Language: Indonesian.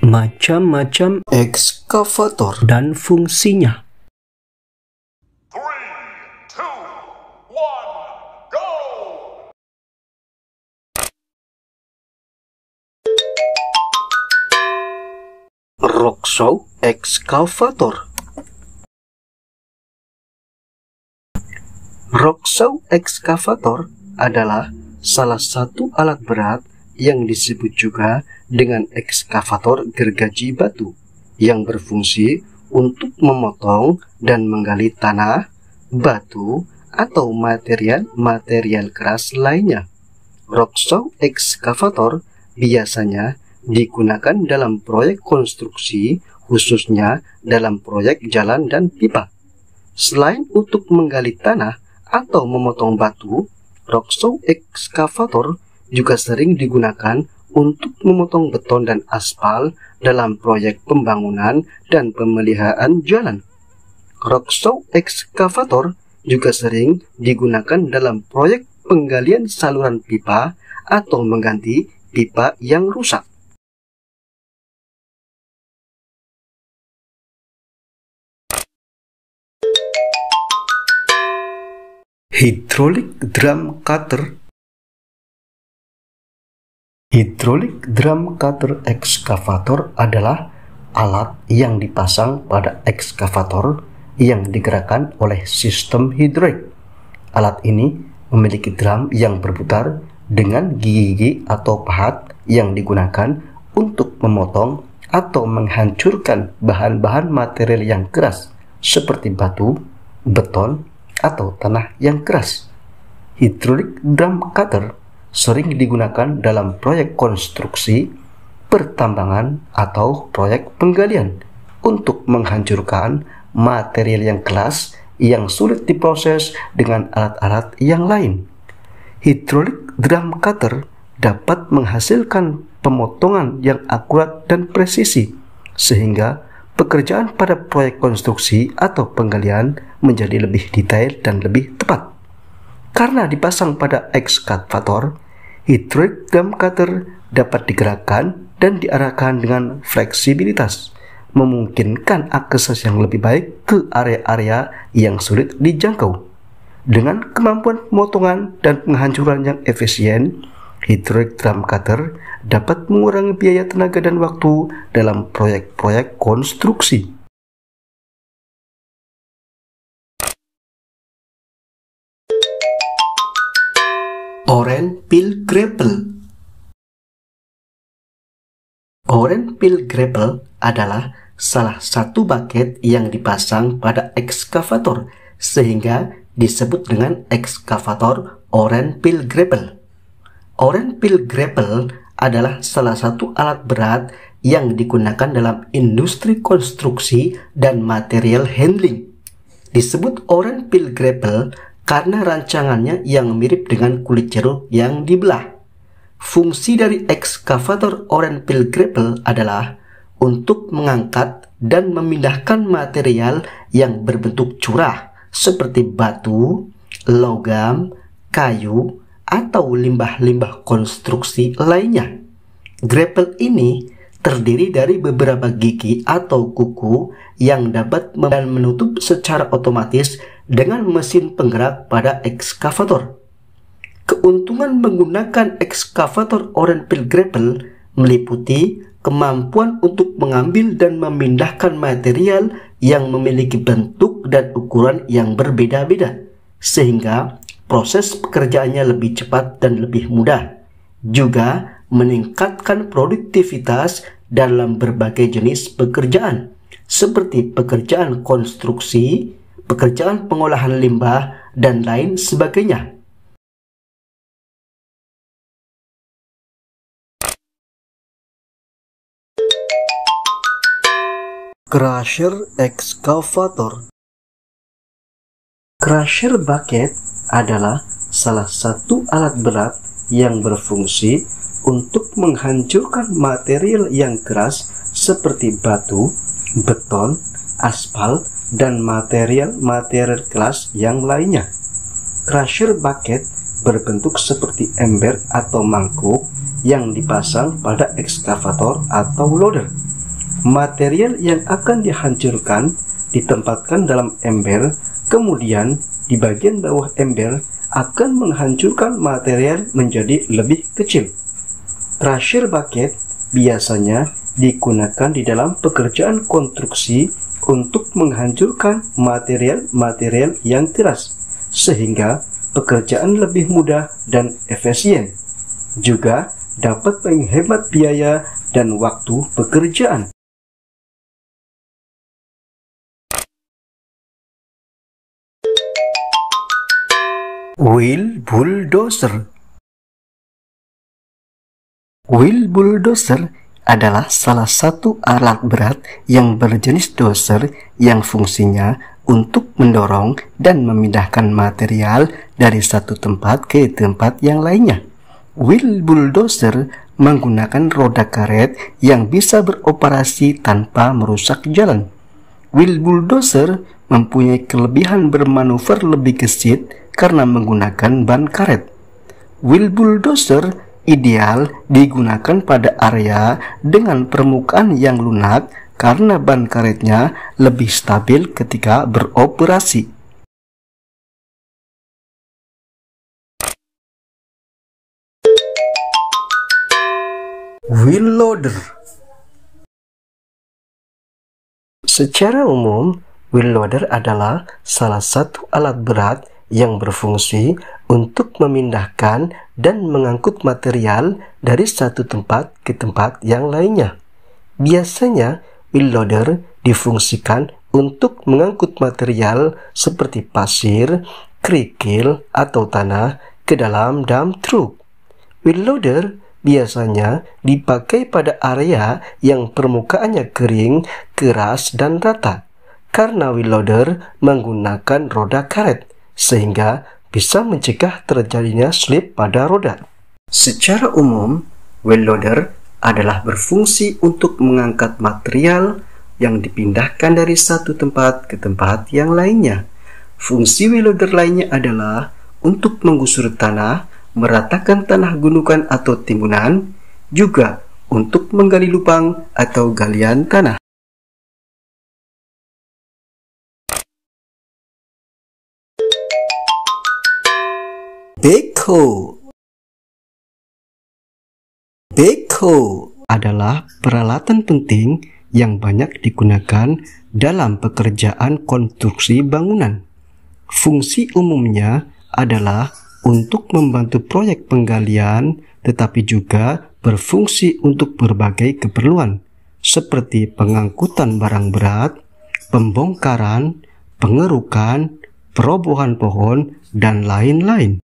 macam-macam ekskavator dan fungsinya. Three, two, Excavator Rockshow Excavator adalah salah satu alat berat yang disebut juga dengan ekskavator gergaji batu yang berfungsi untuk memotong dan menggali tanah, batu, atau material-material keras lainnya. Rocksaw ekskavator biasanya digunakan dalam proyek konstruksi, khususnya dalam proyek jalan dan pipa. Selain untuk menggali tanah atau memotong batu, Rocksaw ekskavator juga sering digunakan untuk memotong beton dan aspal dalam proyek pembangunan dan pemeliharaan jalan. Rock saw excavator juga sering digunakan dalam proyek penggalian saluran pipa atau mengganti pipa yang rusak. Hydraulic drum cutter Hidrolik drum cutter excavator adalah alat yang dipasang pada excavator yang digerakkan oleh sistem hidrolik. Alat ini memiliki drum yang berputar dengan gigi-gigi atau pahat yang digunakan untuk memotong atau menghancurkan bahan-bahan material yang keras seperti batu, beton, atau tanah yang keras. Hidrolik drum cutter sering digunakan dalam proyek konstruksi, pertambangan, atau proyek penggalian untuk menghancurkan material yang kelas yang sulit diproses dengan alat-alat yang lain. Hidrolik drum cutter dapat menghasilkan pemotongan yang akurat dan presisi, sehingga pekerjaan pada proyek konstruksi atau penggalian menjadi lebih detail dan lebih tepat. Karena dipasang pada ekskavator, hidrolik dam cutter dapat digerakkan dan diarahkan dengan fleksibilitas, memungkinkan akses yang lebih baik ke area-area yang sulit dijangkau. Dengan kemampuan pemotongan dan penghancuran yang efisien, hidrolik drum cutter dapat mengurangi biaya tenaga dan waktu dalam proyek-proyek konstruksi. Oren Pilgrepel. Oren Pilgrepel adalah salah satu bucket yang dipasang pada ekskavator sehingga disebut dengan ekskavator Oren Pil Grepel. Oren Pil Grepel adalah salah satu alat berat yang digunakan dalam industri konstruksi dan material handling. Disebut Oren Pil Grepel karena rancangannya yang mirip dengan kulit jeruk yang dibelah. Fungsi dari ekskavator Oren Pilgrepel adalah untuk mengangkat dan memindahkan material yang berbentuk curah seperti batu, logam, kayu, atau limbah-limbah konstruksi lainnya. Grapple ini terdiri dari beberapa gigi atau kuku yang dapat dan menutup secara otomatis dengan mesin penggerak pada ekskavator. Keuntungan menggunakan ekskavator Orenfield Grapple meliputi kemampuan untuk mengambil dan memindahkan material yang memiliki bentuk dan ukuran yang berbeda-beda, sehingga proses pekerjaannya lebih cepat dan lebih mudah. Juga meningkatkan produktivitas dalam berbagai jenis pekerjaan, seperti pekerjaan konstruksi, pekerjaan pengolahan limbah, dan lain sebagainya. Crusher Excavator Crusher bucket adalah salah satu alat berat yang berfungsi untuk menghancurkan material yang keras seperti batu, beton, aspal, dan material-material kelas yang lainnya. Crusher bucket berbentuk seperti ember atau mangkuk yang dipasang pada ekskavator atau loader. Material yang akan dihancurkan ditempatkan dalam ember, kemudian di bagian bawah ember akan menghancurkan material menjadi lebih kecil. Crusher bucket biasanya digunakan di dalam pekerjaan konstruksi untuk menghancurkan material-material yang keras, sehingga pekerjaan lebih mudah dan efisien. Juga dapat menghemat biaya dan waktu pekerjaan. Wheel Bulldozer Wheel Bulldozer adalah salah satu alat berat yang berjenis doser yang fungsinya untuk mendorong dan memindahkan material dari satu tempat ke tempat yang lainnya. Wheel bulldozer menggunakan roda karet yang bisa beroperasi tanpa merusak jalan. Wheel bulldozer mempunyai kelebihan bermanuver lebih gesit karena menggunakan ban karet. Wheel bulldozer ideal digunakan pada area dengan permukaan yang lunak karena ban karetnya lebih stabil ketika beroperasi. Wheel loader Secara umum, wheel loader adalah salah satu alat berat yang berfungsi untuk memindahkan dan mengangkut material dari satu tempat ke tempat yang lainnya. Biasanya, wheel loader difungsikan untuk mengangkut material seperti pasir, kerikil, atau tanah ke dalam dump truck. Wheel loader biasanya dipakai pada area yang permukaannya kering, keras, dan rata karena wheel loader menggunakan roda karet sehingga bisa mencegah terjadinya slip pada roda. Secara umum, wheel loader adalah berfungsi untuk mengangkat material yang dipindahkan dari satu tempat ke tempat yang lainnya. Fungsi wheel loader lainnya adalah untuk menggusur tanah, meratakan tanah gunungan atau timbunan, juga untuk menggali lubang atau galian tanah. Beko Beko adalah peralatan penting yang banyak digunakan dalam pekerjaan konstruksi bangunan. Fungsi umumnya adalah untuk membantu proyek penggalian, tetapi juga berfungsi untuk berbagai keperluan, seperti pengangkutan barang berat, pembongkaran, pengerukan, perobohan pohon, dan lain-lain.